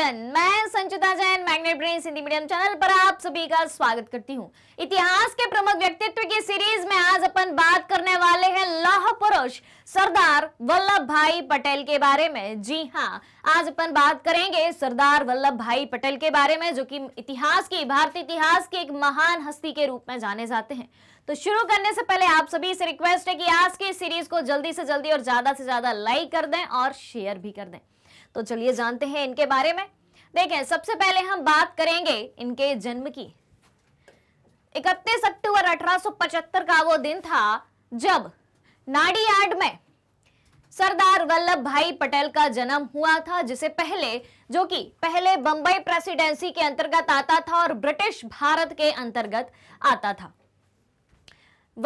Everyone मैं Sanchita Jain magnet brain Hindi medium channel पर आप सभी का स्वागत करती हूं इतिहास के प्रमुख व्यक्तित्व की सीरीज में आज अपन बात करने वाले हैं लौह पुरुष सरदार वल्लभ भाई पटेल के बारे में जी हां आज अपन बात करेंगे सरदार वल्लभ भाई पटेल के बारे में जो कि इतिहास की भारतीय इतिहास की एक महान हस्ती के रूप में जाने जाते हैं तो शुरू करने से पहले आप सभी से रिक्वेस्ट है कि आज की सीरीज को जल्दी से जल्दी और ज्यादा से ज्यादा लाइक कर दें और शेयर भी कर दें तो चलिए जानते हैं इनके बारे में देखें सबसे पहले हम बात करेंगे इनके जन्म की इकतीस अक्टूबर अठारह का वो दिन था जब नाडियाड में सरदार वल्लभ भाई पटेल का जन्म हुआ था जिसे पहले जो कि पहले बंबई प्रेसिडेंसी के अंतर्गत आता था और ब्रिटिश भारत के अंतर्गत आता था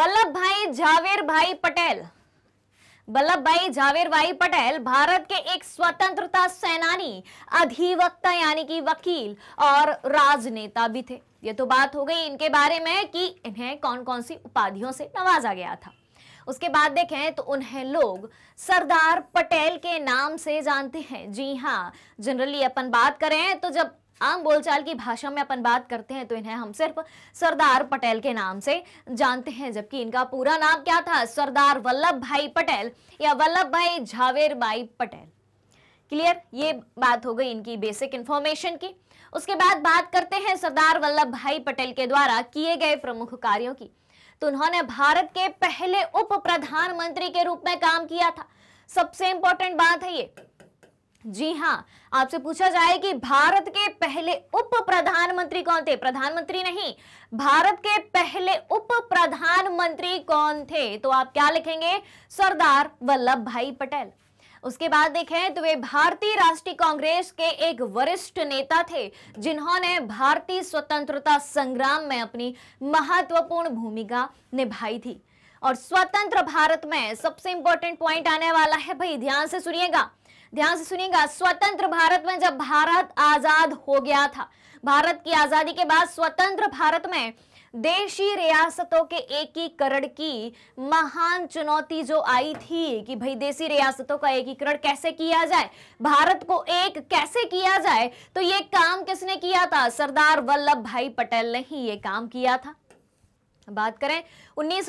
वल्लभ भाई जावेर भाई पटेल वल्लभ भाई जावेर भाई पटेल भारत के एक स्वतंत्रता सेनानी अधिवक्ता यानी कि वकील और राजनेता भी थे ये तो बात हो गई इनके बारे में कि इन्हें कौन कौन सी उपाधियों से नवाजा गया था उसके बाद देखें तो उन्हें लोग सरदार पटेल के नाम से जानते हैं जी हाँ जनरली अपन बात करें तो जब आम बोलचाल की भाषा में अपन बात करते हैं तो इन्हें हम सिर्फ सरदार पटेल के नाम से जानते हैं जबकि इनका पूरा नाम क्या था सरदार वल्लभ भाई पटेल या वल्लभ भाई झावेर भाई पटेल क्लियर ये बात हो गई इनकी बेसिक इंफॉर्मेशन की उसके बाद बात करते हैं सरदार वल्लभ भाई पटेल के द्वारा किए गए प्रमुख कार्यों की तो उन्होंने भारत के पहले उप प्रधानमंत्री के रूप में काम किया था सबसे इंपॉर्टेंट बात है ये जी हाँ आपसे पूछा जाए कि भारत के पहले उप प्रधानमंत्री कौन थे प्रधानमंत्री नहीं भारत के पहले उप प्रधानमंत्री कौन थे तो आप क्या लिखेंगे सरदार वल्लभ भाई पटेल उसके बाद देखें तो वे भारतीय राष्ट्रीय कांग्रेस के एक वरिष्ठ नेता थे जिन्होंने भारतीय स्वतंत्रता संग्राम में अपनी महत्वपूर्ण भूमिका निभाई थी और स्वतंत्र भारत में सबसे इंपॉर्टेंट पॉइंट आने वाला है भाई ध्यान से सुनिएगा ध्यान से सुनिएगा स्वतंत्र भारत में जब भारत आजाद हो गया था भारत की आजादी के बाद स्वतंत्र भारत में देशी रियासतों के एकीकरण की महान चुनौती जो आई थी कि भाई देशी रियासतों का एकीकरण कैसे किया जाए भारत को एक कैसे किया जाए तो ये काम किसने किया था सरदार वल्लभ भाई पटेल ने ही ये काम किया था बात करें उन्नीस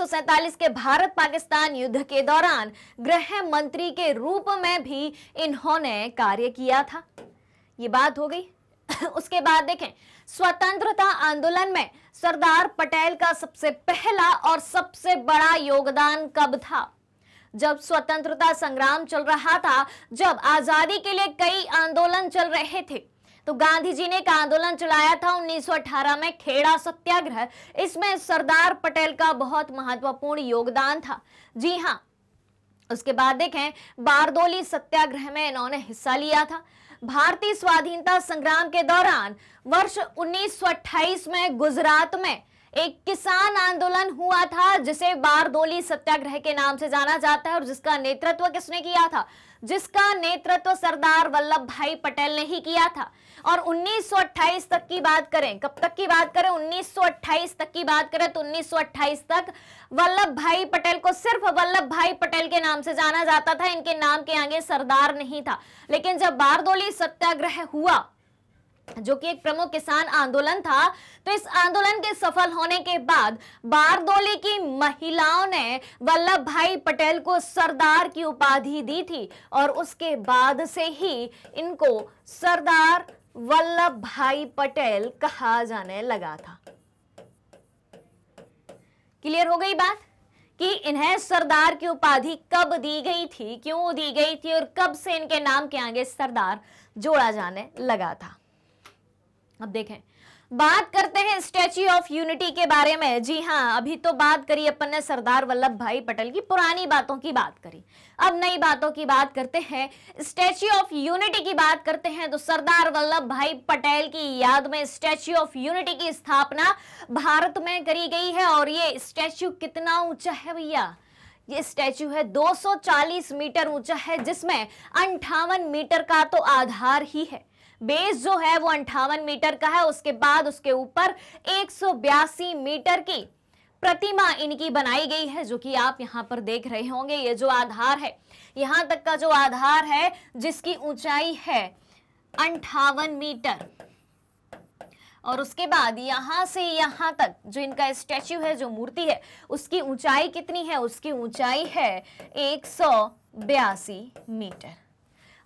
के भारत पाकिस्तान युद्ध के दौरान गृह मंत्री के रूप में भी इन्होंने कार्य किया था ये बात हो गई उसके बाद देखें स्वतंत्रता आंदोलन में सरदार पटेल का सबसे पहला और सबसे बड़ा योगदान कब था जब स्वतंत्रता संग्राम चल रहा था जब आजादी के लिए कई आंदोलन चल रहे थे तो गांधी जी ने एक आंदोलन चलाया था 1918 में खेड़ा सत्याग्रह इसमें सरदार पटेल का बहुत महत्वपूर्ण योगदान था जी हाँ उसके बाद देखें बारदोली सत्याग्रह में इन्होंने हिस्सा लिया था भारतीय स्वाधीनता संग्राम के दौरान वर्ष 1928 में गुजरात में एक किसान आंदोलन हुआ था जिसे बारदोली सत्याग्रह के नाम से जाना जाता है और जिसका नेतृत्व किसने किया था जिसका नेतृत्व सरदार वल्लभ भाई पटेल ने ही किया था और 1928 तक की बात करें कब तक की बात करें 1928 तक की बात करें तो 1928 तक वल्लभ भाई पटेल को सिर्फ वल्लभ भाई पटेल के नाम से जाना जाता था इनके नाम के आगे सरदार नहीं था लेकिन जब बारदोली सत्याग्रह हुआ जो कि एक प्रमुख किसान आंदोलन था तो इस आंदोलन के सफल होने के बाद बारदोली की महिलाओं ने वल्लभ भाई पटेल को सरदार की उपाधि दी थी और उसके बाद से ही इनको सरदार वल्लभ भाई पटेल कहा जाने लगा था क्लियर हो गई बात कि इन्हें सरदार की उपाधि कब दी गई थी क्यों दी गई थी और कब से इनके नाम के आगे सरदार जोड़ा जाने लगा था अब देखें बात करते हैं स्टैच्यू ऑफ यूनिटी के बारे में जी हाँ अभी तो बात करी अपन ने सरदार वल्लभ भाई पटेल की पुरानी बातों की बात करी अब नई बातों की बात करते हैं स्टैच्यू ऑफ यूनिटी की बात करते हैं तो सरदार वल्लभ भाई पटेल की याद में स्टैच्यू ऑफ यूनिटी की स्थापना भारत में करी गई है और ये स्टैच्यू कितना ऊंचा है भैया ये स्टैचू है 240 मीटर ऊंचा है जिसमें अंठावन मीटर का तो आधार ही है बेस जो है वो अंठावन मीटर का है उसके बाद उसके ऊपर एक मीटर की प्रतिमा इनकी बनाई गई है जो कि आप यहां पर देख रहे होंगे ये जो आधार है यहां तक का जो आधार है जिसकी ऊंचाई है अंठावन मीटर और उसके बाद यहां से यहां तक जो इनका स्टैच्यू है जो मूर्ति है उसकी ऊंचाई कितनी है उसकी ऊंचाई है एक मीटर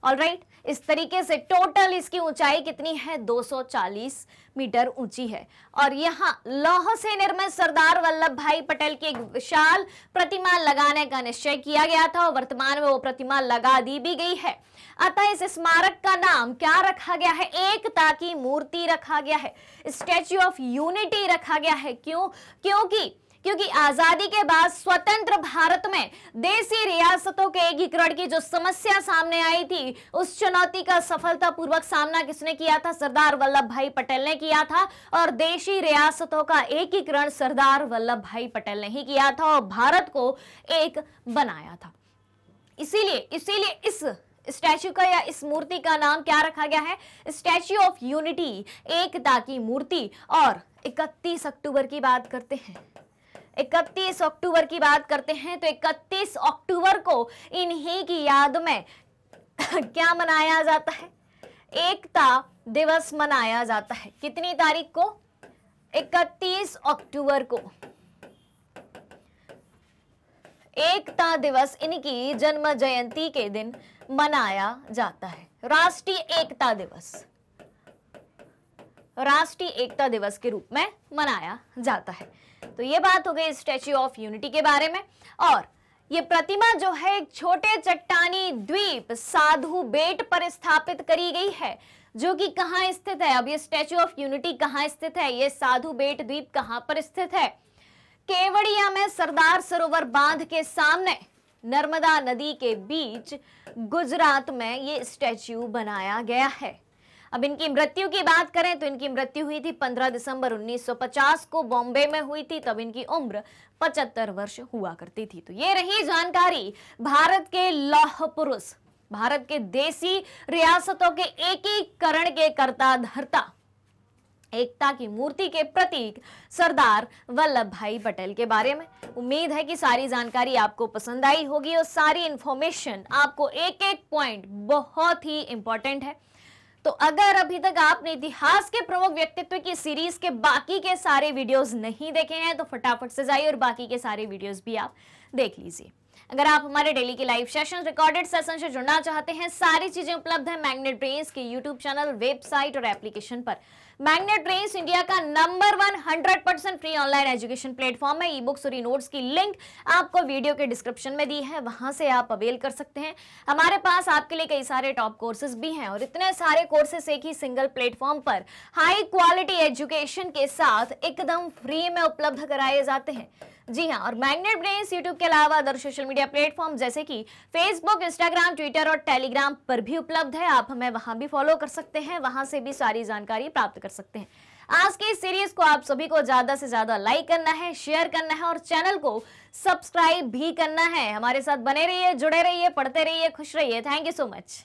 ऑलराइट right? इस तरीके से टोटल इसकी ऊंचाई कितनी है 240 मीटर ऊंची है और यहाँ लौह से निर्मित सरदार वल्लभ भाई पटेल की एक विशाल प्रतिमा लगाने का निश्चय किया गया था और वर्तमान में वो प्रतिमा लगा दी भी गई है अतः इस स्मारक का नाम क्या रखा गया है एकता की मूर्ति रखा गया है स्टेच्यू ऑफ यूनिटी रखा गया है क्यों क्योंकि क्योंकि आजादी के बाद स्वतंत्र भारत में देसी रियासतों के एकीकरण की जो समस्या सामने आई थी उस चुनौती का सफलतापूर्वक सामना किसने किया था सरदार वल्लभ भाई पटेल ने किया था और देशी रियासतों का एकीकरण सरदार वल्लभ भाई पटेल ने ही किया था और भारत को एक बनाया था इसीलिए इसीलिए इस स्टैचू का या इस मूर्ति का नाम क्या रखा गया है स्टैचू ऑफ यूनिटी एकता की मूर्ति और 31 अक्टूबर की बात करते हैं इकतीस अक्टूबर की बात करते हैं तो इकतीस अक्टूबर को इन्हीं की याद में क्या मनाया जाता है एकता दिवस मनाया जाता है कितनी तारीख को 31 अक्टूबर को एकता दिवस इनकी जन्म जयंती के दिन मनाया जाता है राष्ट्रीय एकता दिवस राष्ट्रीय एकता दिवस के रूप में मनाया जाता है तो ये बात हो गई स्टैच्यू ऑफ यूनिटी के बारे में और ये प्रतिमा जो है एक छोटे चट्टानी द्वीप साधु बेट पर स्थापित करी गई है जो कि कहाँ स्थित है अब ये स्टैच्यू ऑफ यूनिटी कहाँ स्थित है ये साधु बेट द्वीप कहाँ पर स्थित है केवड़िया में सरदार सरोवर बांध के सामने नर्मदा नदी के बीच गुजरात में ये स्टैच्यू बनाया गया है अब इनकी मृत्यु की बात करें तो इनकी मृत्यु हुई थी 15 दिसंबर 1950 को बॉम्बे में हुई थी तब इनकी उम्र 75 वर्ष हुआ करती थी तो ये रही जानकारी भारत के लौह पुरुष भारत के देसी रियासतों के एकीकरण के कर्ता धरता एकता की मूर्ति के प्रतीक सरदार वल्लभ भाई पटेल के बारे में उम्मीद है कि सारी जानकारी आपको पसंद आई होगी और सारी इंफॉर्मेशन आपको एक एक पॉइंट बहुत ही इंपॉर्टेंट है तो अगर अभी तक आपने इतिहास के प्रमुख व्यक्तित्व की सीरीज के बाकी के सारे वीडियोस नहीं देखे हैं तो फटाफट से जाइए और बाकी के सारे वीडियोस भी आप देख लीजिए अगर आप हमारे डेली के लाइव सेशन रिकॉर्डेड सेशन से जुड़ना चाहते हैं सारी चीजें उपलब्ध है मैग्नेट ब्रेन्स के यूट्यूब चैनल वेबसाइट और एप्लीकेशन पर मैग्नेट ब्रेन्स इंडिया का number one hundred percent free online education platform है ई बुक्स और ई नोट्स की लिंक आपको वीडियो के डिस्क्रिप्शन में दी है वहां से आप अवेल कर सकते हैं हमारे पास आपके लिए कई सारे टॉप कोर्सेज भी हैं और इतने सारे कोर्सेस एक ही सिंगल प्लेटफॉर्म पर हाई क्वालिटी एजुकेशन के साथ एकदम फ्री में उपलब्ध कराए जाते हैं जी हाँ और मैग्नेट ब्रेन्स यूट्यूब के अलावा अदर सोशल मीडिया प्लेटफॉर्म जैसे कि फेसबुक इंस्टाग्राम ट्विटर और टेलीग्राम पर भी उपलब्ध है आप हमें वहां भी फॉलो कर सकते हैं वहां से भी सारी जानकारी प्राप्त कर सकते हैं आज की इस सीरीज को आप सभी को ज्यादा से ज्यादा लाइक करना है शेयर करना है और चैनल को सब्सक्राइब भी करना है हमारे साथ बने रहिए जुड़े रहिए पढ़ते रहिए खुश रहिए थैंक यू सो मच